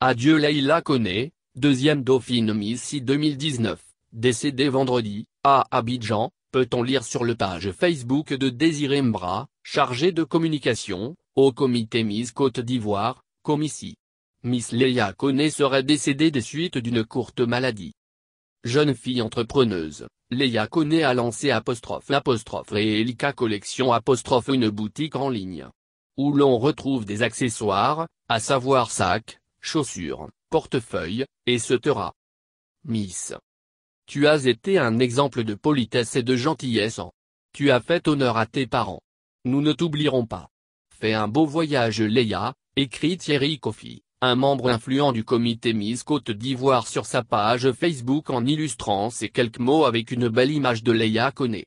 Adieu Leïla Kone, deuxième dauphine Missy 2019, décédée vendredi, à Abidjan, peut-on lire sur le page Facebook de Désiré Mbra, chargée de communication, au comité Miss Côte d'Ivoire, ici. Miss Leïla Koné serait décédée des suites d'une courte maladie. Jeune fille entrepreneuse, Leïla Koné a lancé apostrophe apostrophe et Elika Collection apostrophe une boutique en ligne. Où l'on retrouve des accessoires, à savoir sacs, chaussures, portefeuille, et etc. Miss. Tu as été un exemple de politesse et de gentillesse. Tu as fait honneur à tes parents. Nous ne t'oublierons pas. Fais un beau voyage Léa, écrit Thierry Kofi, un membre influent du comité Miss Côte d'Ivoire sur sa page Facebook en illustrant ces quelques mots avec une belle image de Léa Conné.